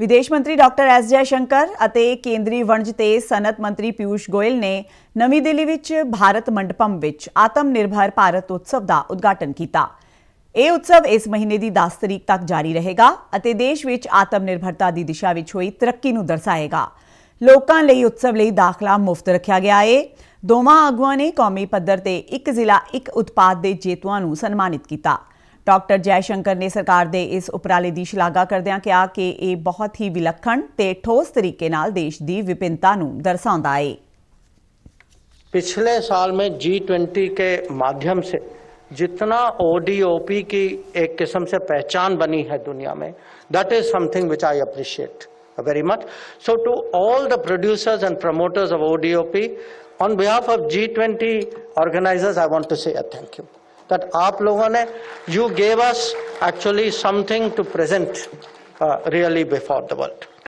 ਵਿਦੇਸ਼ ਮੰਤਰੀ doctor S ਜੈ ਸ਼ੰਕਰ ਅਤੇ ਕੇਂਦਰੀ ਵਣਜ ਤੇ ਸਨਤ ਮੰਤਰੀ ਪਿਊਸ਼ ਗੋਇਲ ਨੇ ਨਵੀਂ ਦਿੱਲੀ ਵਿੱਚ ਭਾਰਤ ਮੰਡਪਮ ਵਿੱਚ ਆਤਮ ਨਿਰਭਰ ਭਾਰਤ ਉਤਸਵ ਦਾ ਉਦਘਾਟਨ ਕੀਤਾ। ਇਹ ਉਤਸਵ ਇਸ ਮਹੀਨੇ ਦੀ 10 ਤਰੀਕ ਤੱਕ ਜਾਰੀ ਰਹੇਗਾ ਅਤੇ ਦੇਸ਼ ਵਿੱਚ ਆਤਮ ਨਿਰਭਰਤਾ ਦੀ ਦਿਸ਼ਾ ਵਿੱਚ ਹੋਈ ਤਰੱਕੀ ਨੂੰ ਦਰਸਾਏਗਾ। ਲੋਕਾਂ ਲਈ ਉਤਸਵ ਲਈ ਦਾਖਲਾ ਮੁਫਤ ਰੱਖਿਆ ਗਿਆ ਹੈ। ਦੋਵਾਂ ਆਗੂਆਂ ਨੇ ਕੌਮੀ ਪੱਧਰ ਤੇ ਇੱਕ ਜ਼ਿਲ੍ਹਾ ਇੱਕ ਉਤਪਾਦ ਦੇ ਜੇਤੂਆਂ ਨੂੰ ਸਨਮਾਨਿਤ ਕੀਤਾ। ਡਾਕਟਰ ਜੈ ਸ਼ੰਕਰ ਨੇ ਸਰਕਾਰ ਦੇ ਇਸ ਉਪਰਾਲੇ ਦੀ ਸ਼ਲਾਘਾ ਕਰਦਿਆਂ ਕਿਹਾ ਕਿ ਇਹ ਬਹੁਤ ਹੀ ਵਿਲੱਖਣ ਤੇ ਠੋਸ ਤਰੀਕੇ ਨਾਲ ਦੇਸ਼ ਦੀ ਵਿਭਿੰਨਤਾ ਨੂੰ ਦਰਸਾਉਂਦਾ ਹੈ पिछले साल में जी ट्वेंटी के माध्यम से जितना ओ की एक किस्म से पहचान बनी है दुनिया में that is something which I appreciate very much so to all the producers and promoters of O D O P on behalf of G twenty organisers I want to say thank you that aap logon ne you gave us actually something to present uh, really before the world